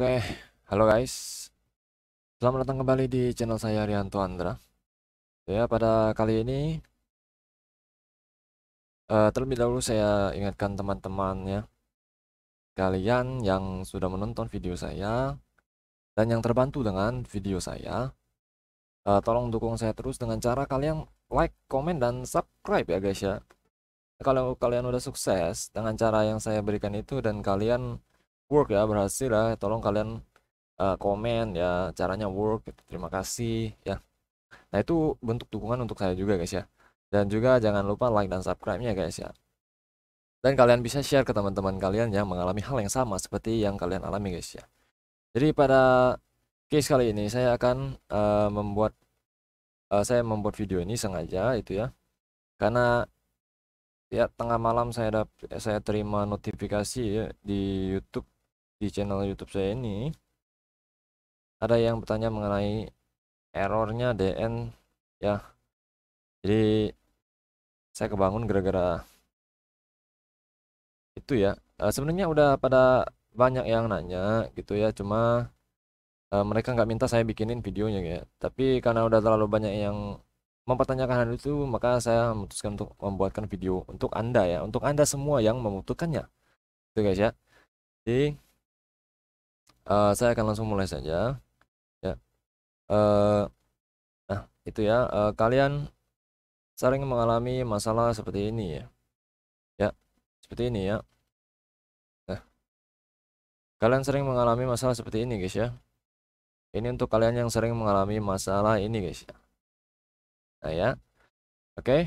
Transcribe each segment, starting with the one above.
Oke, okay, halo guys. Selamat datang kembali di channel saya Rianto Andra. Ya, pada kali ini uh, terlebih dahulu saya ingatkan teman-teman ya. Kalian yang sudah menonton video saya dan yang terbantu dengan video saya, uh, tolong dukung saya terus dengan cara kalian like, komen dan subscribe ya guys ya. Kalau kalian udah sukses dengan cara yang saya berikan itu dan kalian work ya berhasil ya tolong kalian uh, komen ya caranya work gitu. terima kasih ya nah itu bentuk dukungan untuk saya juga guys ya dan juga jangan lupa like dan subscribe nya ya, guys ya dan kalian bisa share ke teman-teman kalian yang mengalami hal yang sama seperti yang kalian alami guys ya jadi pada case kali ini saya akan uh, membuat uh, saya membuat video ini sengaja itu ya karena ya tengah malam saya dapat saya terima notifikasi ya, di YouTube di channel YouTube saya ini ada yang bertanya mengenai errornya DN ya jadi saya kebangun gara-gara itu ya e, sebenarnya udah pada banyak yang nanya gitu ya cuma e, mereka nggak minta saya bikinin videonya ya tapi karena udah terlalu banyak yang mempertanyakan hal itu maka saya memutuskan untuk membuatkan video untuk anda ya untuk anda semua yang membutuhkannya itu guys ya jadi uh, saya akan langsung mulai saja ya uh, nah itu ya uh, kalian sering mengalami masalah seperti ini ya ya seperti ini ya nah kalian sering mengalami masalah seperti ini guys ya ini untuk kalian yang sering mengalami masalah ini guys ya nah ya oke okay.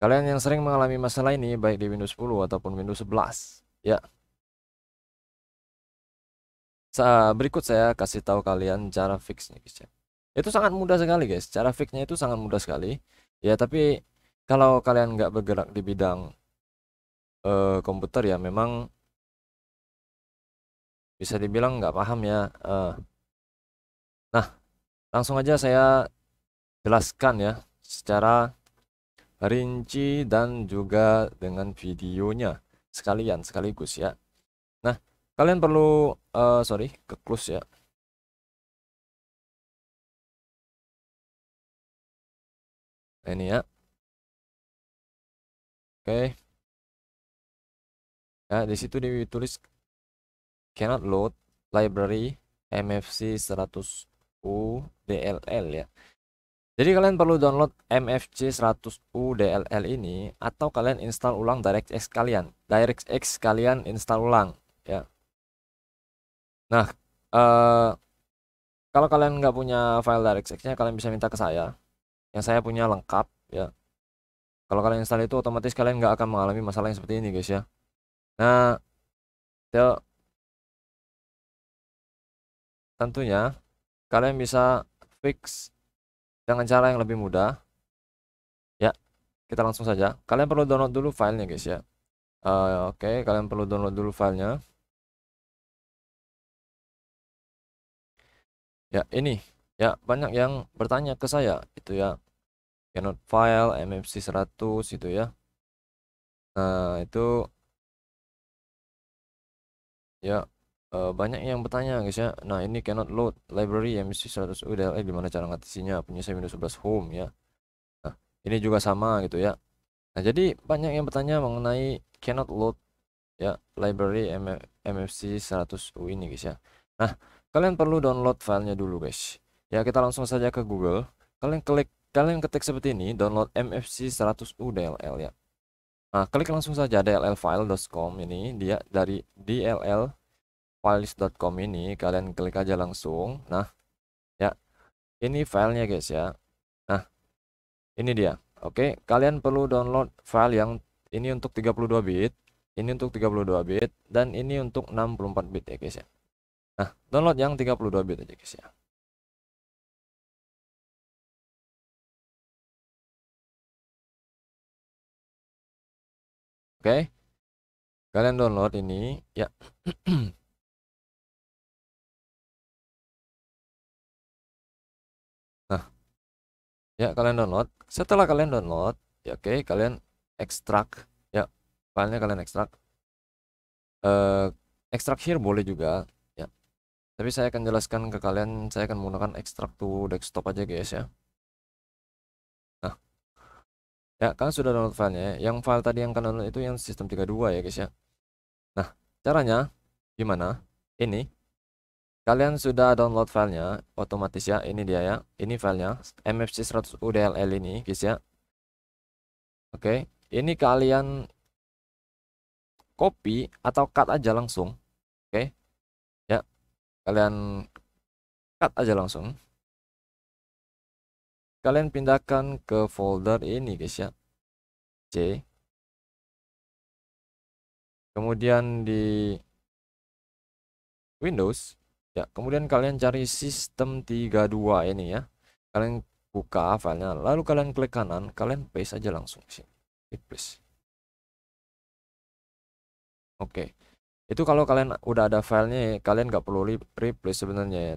kalian yang sering mengalami masalah ini baik di Windows 10 ataupun Windows 11 ya berikut saya kasih tahu kalian cara fixnya guys ya itu sangat mudah sekali guys cara fixnya itu sangat mudah sekali ya tapi kalau kalian nggak bergerak di bidang uh, komputer ya memang bisa dibilang nggak paham ya uh, nah langsung aja saya jelaskan ya secara rinci dan juga dengan videonya sekalian sekaligus ya kalian perlu uh, sorry ke close ya nah, ini ya oke okay. Nah, ya di situ ditulis cannot load library mfc 100u dll ya jadi kalian perlu download mfc 100u dll ini atau kalian install ulang directx kalian directx kalian install ulang ya Nah, uh, kalau kalian nggak punya file DirectX-nya, kalian bisa minta ke saya. Yang saya punya lengkap, ya. Kalau kalian install itu, otomatis kalian nggak akan mengalami masalah yang seperti ini, guys, ya. Nah, so, tentunya kalian bisa fix dengan cara yang lebih mudah. Ya, kita langsung saja. Kalian perlu download dulu filenya, guys, ya. Uh, Oke, okay, kalian perlu download dulu filenya. ya ini ya banyak yang bertanya ke saya itu ya cannot file mfc 100 itu ya nah itu ya uh, banyak yang bertanya guys ya nah ini cannot load library MMC 100 eh gimana cara ngatasinya punya saya Windows 11 Home ya nah ini juga sama gitu ya nah jadi banyak yang bertanya mengenai cannot load ya library mfc 100U ini guys ya nah kalian perlu download filenya dulu guys ya kita langsung saja ke Google kalian klik kalian ketik seperti ini download mfc 100u dll ya nah klik langsung saja dllfile.com ini dia dari dllfiles.com ini kalian klik aja langsung nah ya ini filenya guys ya nah ini dia oke kalian perlu download file yang ini untuk 32 bit ini untuk 32 bit dan ini untuk 64 bit ya guys ya Nah, download yang 32 bit aja guys ya. Oke. Okay. Kalian download ini ya. nah. Ya, kalian download. Setelah kalian download, ya oke, okay, kalian ekstrak ya. Filenya kalian ekstrak. Eh uh, ekstrak here boleh juga tapi saya akan jelaskan ke kalian saya akan menggunakan ekstrak to desktop aja guys ya nah ya kalian sudah download filenya yang file tadi yang kalian download itu yang sistem 32 ya guys ya nah caranya gimana ini kalian sudah download filenya otomatis ya ini dia ya ini filenya mfc 100 udll ini guys ya oke ini kalian copy atau cut aja langsung oke kalian cut aja langsung kalian pindahkan ke folder ini guys ya C kemudian di Windows ya kemudian kalian cari sistem 32 ini ya kalian buka filenya lalu kalian klik kanan kalian paste aja langsung sih oke okay itu kalau kalian udah ada filenya kalian nggak perlu replace sebenarnya ya.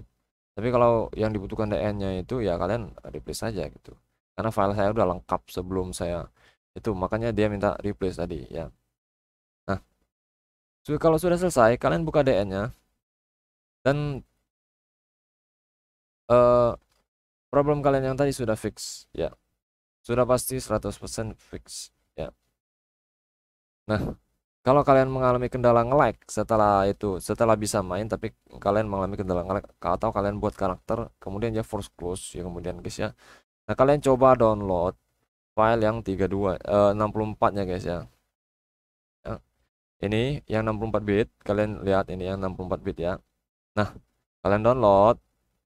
tapi kalau yang dibutuhkan DN nya itu ya kalian replace saja gitu karena file saya udah lengkap sebelum saya itu makanya dia minta replace tadi ya nah so, kalau sudah selesai kalian buka DN nya dan uh, problem kalian yang tadi sudah fix ya sudah pasti 100% fix ya nah kalau kalian mengalami kendala nge-lag setelah itu, setelah bisa main tapi kalian mengalami kendala nge-lag atau kalian buat karakter kemudian ya force close ya kemudian guys ya. Nah, kalian coba download file yang 32 eh, 64 nya guys ya. ya. Ini yang 64 bit, kalian lihat ini yang 64 bit ya. Nah, kalian download.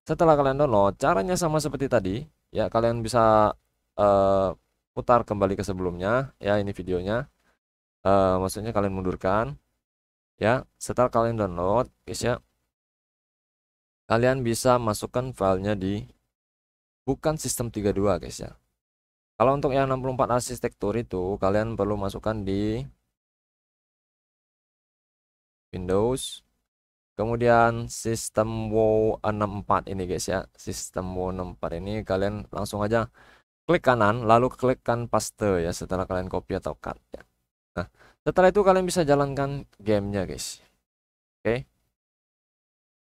Setelah kalian download, caranya sama seperti tadi, ya kalian bisa eh, putar kembali ke sebelumnya ya ini videonya uh, maksudnya kalian mundurkan ya setelah kalian download guys ya kalian bisa masukkan filenya di bukan sistem 32 guys ya kalau untuk yang 64 arsitektur itu kalian perlu masukkan di Windows kemudian sistem WO64 ini guys ya sistem WO64 ini kalian langsung aja klik kanan lalu klik kan paste ya setelah kalian copy atau cut ya Nah, setelah itu kalian bisa jalankan gamenya guys. Oke. Okay.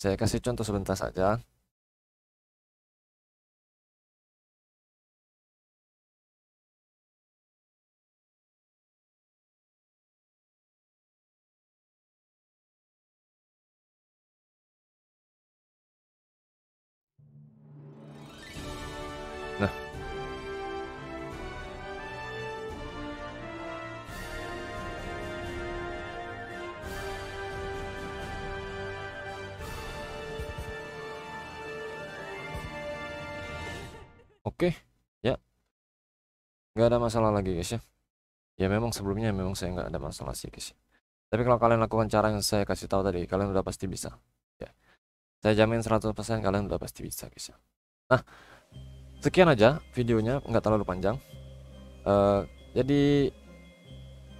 Saya kasih contoh sebentar saja. Oke, okay. ya. Nggak ada masalah lagi guys ya. Ya memang sebelumnya memang saya nggak ada masalah sih guys. Ya. Tapi kalau kalian lakukan cara yang saya kasih tahu tadi, kalian udah pasti bisa. Ya. Saya jamin 100% kalian udah pasti bisa guys ya. Nah, sekian aja videonya, nggak terlalu panjang. Uh, jadi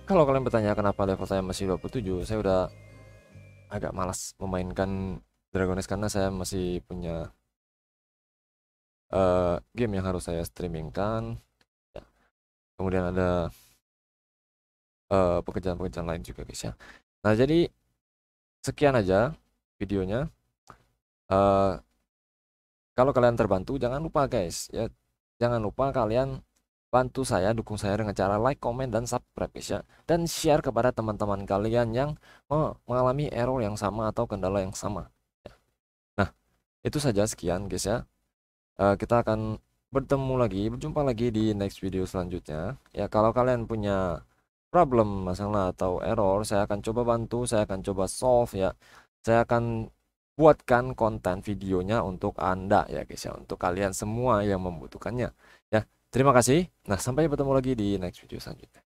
kalau kalian bertanya kenapa level saya masih 27, saya udah agak malas memainkan Dragones karena saya masih punya uh, game yang harus saya streamingkan ya. kemudian ada eh, pekerjaan-pekerjaan uh, lain juga guys ya nah jadi sekian aja videonya uh, kalau kalian terbantu jangan lupa guys ya jangan lupa kalian bantu saya dukung saya dengan cara like comment dan subscribe guys ya dan share kepada teman-teman kalian yang oh, mengalami error yang sama atau kendala yang sama ya. nah itu saja sekian guys ya Eh, kita akan bertemu lagi, berjumpa lagi di next video selanjutnya. Ya, kalau kalian punya problem, masalah atau error, saya akan coba bantu, saya akan coba solve ya. Saya akan buatkan konten videonya untuk Anda ya guys ya, untuk kalian semua yang membutuhkannya. Ya, terima kasih. Nah, sampai bertemu lagi di next video selanjutnya.